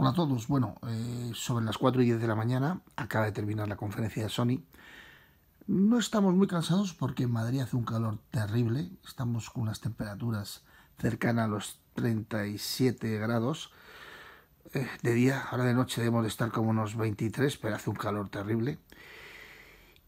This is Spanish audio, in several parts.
Hola a todos. Bueno, eh, sobre las 4 y 10 de la mañana acaba de terminar la conferencia de Sony. No estamos muy cansados porque en Madrid hace un calor terrible. Estamos con unas temperaturas cercanas a los 37 grados. Eh, de día, ahora de noche debemos de estar como unos 23, pero hace un calor terrible.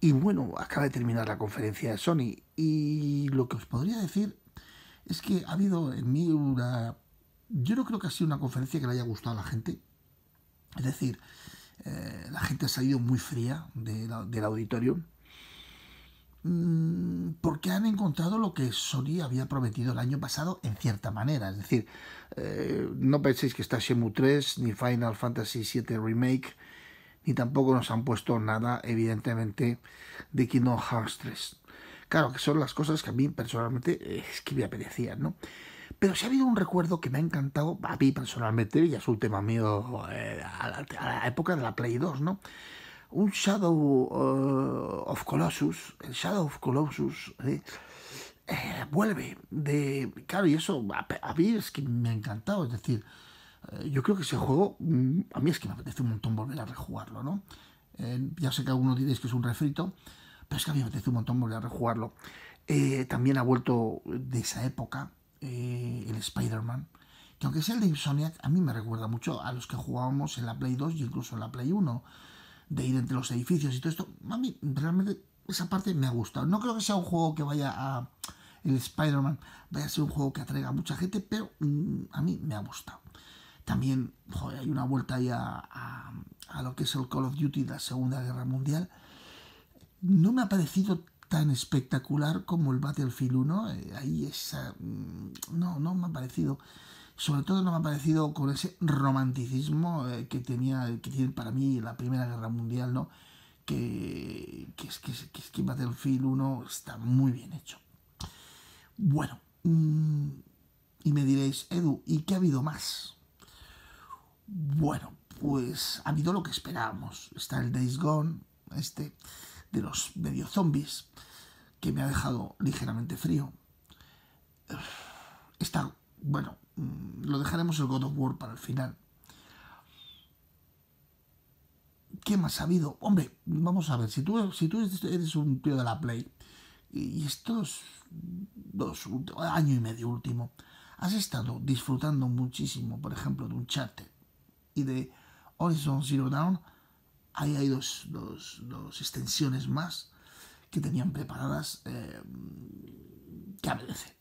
Y bueno, acaba de terminar la conferencia de Sony. Y lo que os podría decir es que ha habido en mí una yo no creo que ha sido una conferencia que le haya gustado a la gente. Es decir, eh, la gente ha salido muy fría del auditorio mm, porque han encontrado lo que Sony había prometido el año pasado en cierta manera. Es decir, eh, no penséis que está Shemu 3, ni Final Fantasy VII Remake, ni tampoco nos han puesto nada, evidentemente, de Kingdom Hearts 3. Claro, que son las cosas que a mí personalmente eh, es que me apetecían, ¿no? Pero si ha habido un recuerdo que me ha encantado, a mí personalmente, y es un tema mío eh, a, la, época de la Play 2, ¿no? Un Shadow eh, of Colossus, el Shadow of Colossus, ¿eh? vuelve de... Claro, y eso a, mí es que me ha encantado, es decir, yo creo que ese juego, mm, a mí es que me apetece un montón volver a rejugarlo, ¿no? ya sé que algunos diréis que es un refrito, pero es que a mí me apetece un montón volver a rejugarlo. también ha vuelto de esa época, eh, el Spider-Man, que aunque sea el de Insomniac, a mí me recuerda mucho a los que jugábamos en la Play 2 y incluso en la Play 1, de ir entre los edificios y todo esto. A mí realmente esa parte me ha gustado. No creo que sea un juego que vaya a... El Spider-Man vaya a ser un juego que atraiga a mucha gente, pero mm, a mí me ha gustado. También hay una vuelta ahí a, a, a lo que es el Call of Duty de la Segunda Guerra Mundial. No me ha parecido tan espectacular como el Battlefield 1. Eh, ahí esa. Mm, no, no me ha parecido. Sobre todo no me ha parecido con ese romanticismo eh, que tenía, que tiene para mí la Primera Guerra Mundial, ¿no? Que, es, que, Battlefield 1 está muy bien hecho. Bueno, mm, y me diréis, Edu, ¿y qué ha habido más? Bueno, pues ha habido lo que esperábamos. Está el Days Gone, este de los medio zombies, que me ha dejado ligeramente frío. Está, bueno, mm, lo dejaremos el God of War para el final. ¿Qué más ha habido? Hombre, vamos a ver, si tú, si tú eres un tío de la Play y estos dos, año y medio último, has estado disfrutando muchísimo, por ejemplo, de un chat y de Horizon Zero Dawn, Ahí hay dos, extensiones más que tenían preparadas eh, que apetece.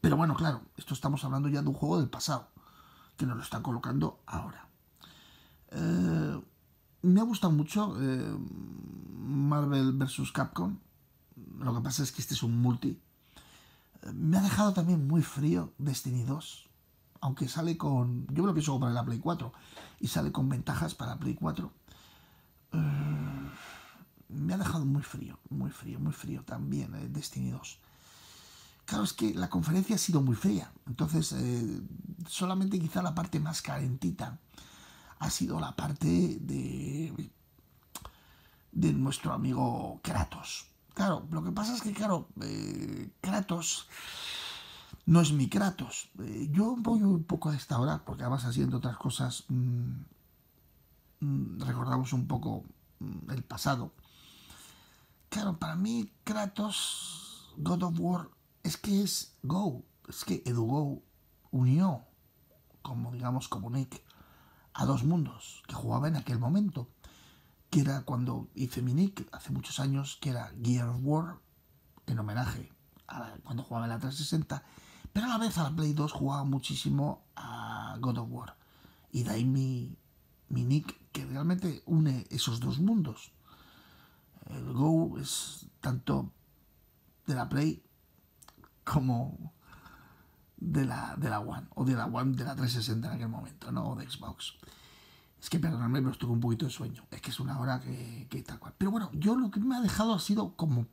Pero bueno, claro, esto estamos hablando ya de un juego del pasado, que nos lo están colocando ahora. Eh, me ha gustado mucho eh, Marvel vs. Capcom. Lo que pasa es que este es un multi. Me ha dejado también muy frío Destiny 2. Aunque sale con. Yo creo que es para la Play 4. Y sale con ventajas para la Play 4 eh, me ha dejado muy frío, muy frío, muy frío también Destinidos. Eh, Destiny 2. Claro, es que la conferencia ha sido muy fría, entonces eh, solamente quizá la parte más calentita ha sido la parte de, de nuestro amigo Kratos. Claro, lo que pasa es que, claro, Kratos no es mi Kratos. yo voy un poco a esta hora, porque además haciendo otras cosas, mm, Mm, recordamos un poco mm, el pasado. Claro, para mí Kratos, God of War, es que es Go, es que EduGo unió, como digamos, como Nick, a dos mundos que jugaba en aquel momento, que era cuando hice mi Nick hace muchos años, que era Gear of War, en homenaje a cuando jugaba en la 360, pero a la vez a la Play 2 jugaba muchísimo a God of War. Y de ahí mi, mi nick que realmente une esos dos mundos. El Go es tanto de la Play como de la, One, o de la One de la 360 en aquel momento, ¿no? O de Xbox. Es que perdonadme, pero estuve un poquito de sueño. Es que es una hora que, que tal cual. Pero bueno, yo lo que me ha dejado ha sido como.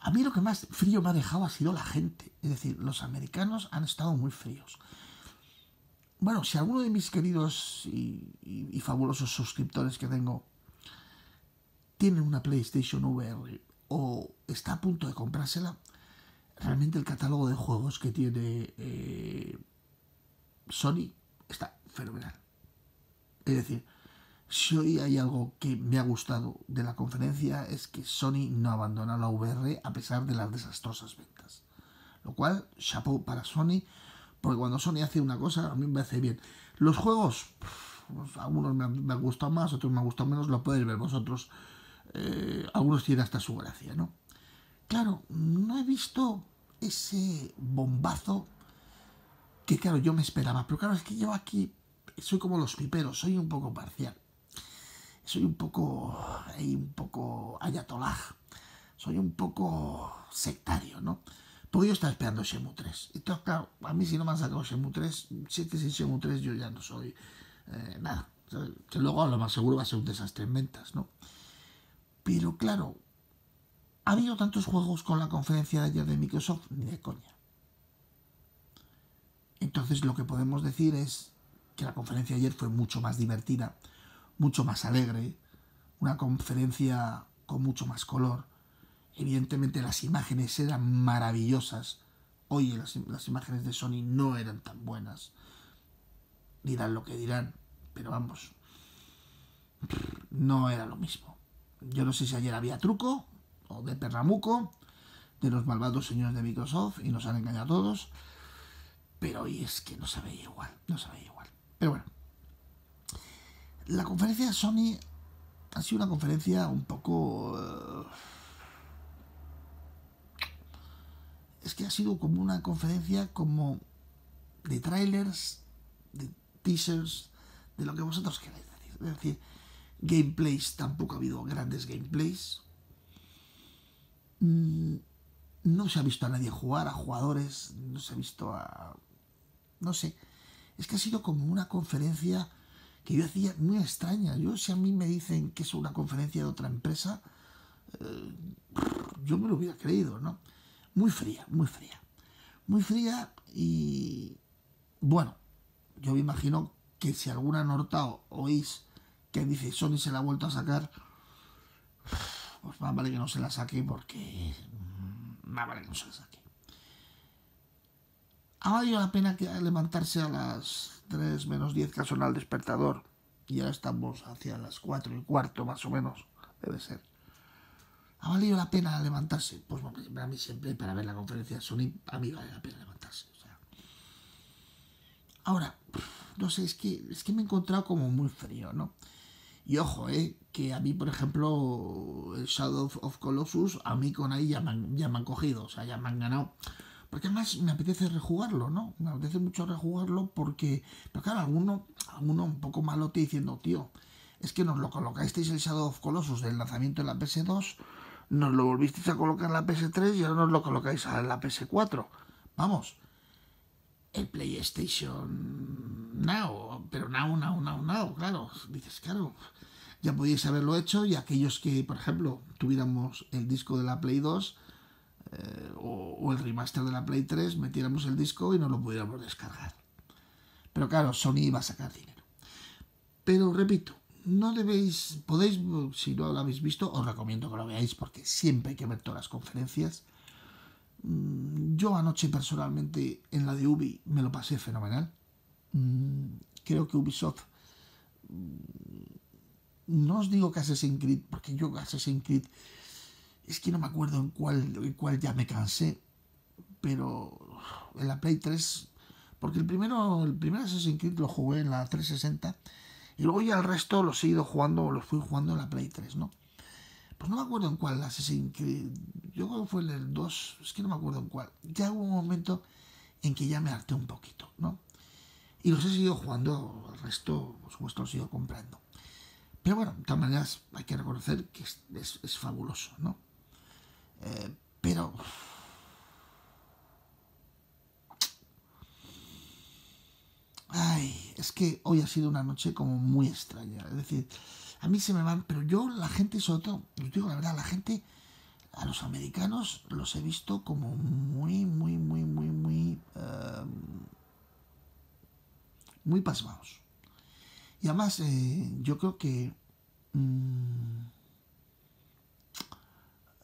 A mí lo que más frío me ha dejado ha sido la gente. Es decir, los americanos han estado muy fríos. Bueno, si alguno de mis queridos y, fabulosos suscriptores que tengo tiene una PlayStation VR o está a punto de comprársela, realmente el catálogo de juegos que tiene eh, Sony está fenomenal. Es decir, si hoy hay algo que me ha gustado de la conferencia es que Sony no abandona la VR a pesar de las desastrosas ventas. Lo cual, chapeau para Sony, porque cuando Sony hace una cosa, a mí me hace bien. Los juegos, algunos me han, más, otros me han gustado menos, lo podéis ver vosotros. Eh, algunos tienen hasta su gracia, ¿no? Claro, no he visto ese bombazo que, claro, yo me esperaba. Pero claro, es que yo aquí soy como los piperos, soy un poco parcial. Soy un poco, un poco ayatolaj. Soy un poco sectario, ¿no? Porque yo esperando Shemu 3. Entonces, claro, a mí si no me han sacado Shemu 3, es que sin 3 yo ya no soy eh, nada. Que luego a lo más seguro va a ser un desastre en ventas, ¿no? Pero claro, ha habido tantos juegos con la conferencia de ayer de Microsoft, ni de coña. Entonces lo que podemos decir es que la conferencia de ayer fue mucho más divertida, mucho más alegre, una conferencia con mucho más color, Evidentemente las imágenes eran maravillosas. Oye, las, imágenes de Sony no eran tan buenas. Dirán lo que dirán, pero vamos, no era lo mismo. Yo no sé si ayer había truco o de perramuco de los malvados señores de Microsoft y nos han engañado a todos, pero hoy es que no se igual, no se igual. Pero bueno, la conferencia de Sony ha sido una conferencia un poco... Eh, es que ha sido como una conferencia como de trailers, de teasers, de lo que vosotros queréis decir. Es decir, gameplays, tampoco ha habido grandes gameplays. Mm, no se ha visto a nadie jugar, a jugadores, no se ha visto a... No sé, es que ha sido como una conferencia que yo hacía muy extraña. Yo si a mí me dicen que es una conferencia de otra empresa, eh, yo me lo hubiera creído, ¿no? muy fría, muy fría. Muy fría y bueno, yo me imagino que si alguna han oís que dice Sony se la ha vuelto a sacar, pues más vale que no se la saque porque mm, más vale que no se la saque. Ha valido la pena que levantarse a las 3 menos 10 que son el despertador y ahora estamos hacia las 4 y cuarto más o menos, debe ser. ¿Ha valido la pena levantarse? Pues bueno, mí siempre, para ver la conferencia de Sony, a mí vale la pena levantarse. Ahora, no sé, es que, es que me he encontrado como muy frío, ¿no? Y ojo, ¿eh? Que a mí, por ejemplo, el Shadow of Colossus, a mí con ahí ya me han, ya me cogido, o sea, ya me han ganado. Porque además me apetece rejugarlo, ¿no? Me apetece mucho rejugarlo porque, pero claro, alguno, alguno un poco malote diciendo, tío, es que nos lo colocasteis el Shadow of Colossus del lanzamiento de la PS2 nos lo volvisteis a colocar en la PS3 y ahora nos lo colocáis en la PS4. Vamos, el PlayStation Now, pero Now, Now, Now, Now, claro, dices, claro, ya podíais haberlo hecho y aquellos que, por ejemplo, tuviéramos el disco de la Play 2 eh, o, o el remaster de la Play 3, metiéramos el disco y no lo pudiéramos descargar. Pero claro, Sony iba a sacar dinero. Pero repito, no debéis, podéis, si no lo habéis visto, os recomiendo que lo veáis porque siempre hay que ver todas las conferencias. Mm, yo anoche personalmente en la de Ubi me lo pasé fenomenal. Mm, creo que Ubisoft, mm, no os digo que Assassin's Creed, porque yo Assassin's Creed es que no me acuerdo en cuál, cuál ya me cansé, pero en la Play 3, porque el primero, el primer Assassin's Creed lo jugué en la 360 y luego ya el resto los he ido jugando, o los fui jugando en la Play 3, ¿no? Pues no me acuerdo en cuál, Assassin's Yo creo que fue en el 2, es que no me acuerdo en cuál. Ya hubo un momento en que ya me harté un poquito, ¿no? Y los he seguido jugando, el resto, por supuesto, los he ido comprando. Pero bueno, de todas maneras, hay que reconocer que es, fabuloso, ¿no? Eh, pero. Ay es que hoy ha sido una noche como muy extraña. Es decir, a mí se me van, pero yo la gente, sobre todo, os digo la verdad, la gente, a los americanos los he visto como muy, muy, muy, muy, muy, em, muy pasmados. Y además, eh, yo creo que mm,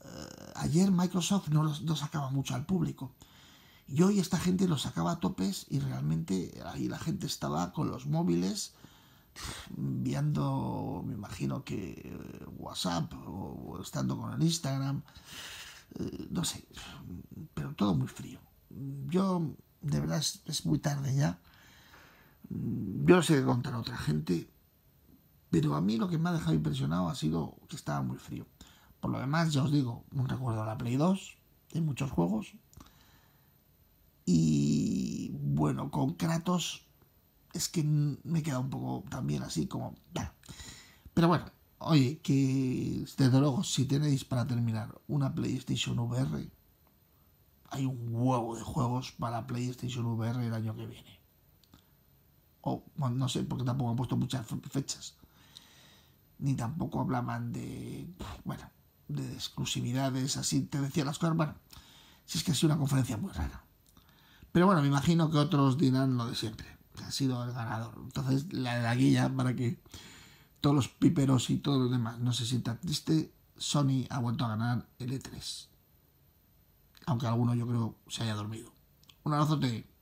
eh, ayer Microsoft no, los, no sacaba mucho al público. Y hoy esta gente lo sacaba a topes y realmente ahí la gente estaba con los móviles enviando, me imagino que eh, WhatsApp o estando con el Instagram, eh, no sé, pero todo muy frío. Yo, de verdad, es, muy tarde ya. Yo sé contar a otra gente, pero a mí lo que me ha dejado impresionado ha sido que estaba muy frío. Por lo demás, ya os digo, un recuerdo de la Play 2, hay muchos juegos, y bueno, con Kratos es que me he quedado un poco también así como... Pero bueno, oye, que desde luego, si tenéis para terminar una PlayStation VR, hay un huevo de juegos para PlayStation VR el año que viene. O no sé, porque tampoco han puesto muchas fechas. Ni tampoco hablaban de, bueno, de exclusividades, así te decía las cosas. Bueno, si es que ha sido una conferencia muy rara. Pero bueno, me imagino que otros dirán lo de siempre. ha sido el ganador. Entonces, la de la guía para que todos los piperos y todos los demás no se sientan tristes. Sony ha vuelto a ganar el E3. Aunque alguno yo creo se haya dormido. Un abrazote.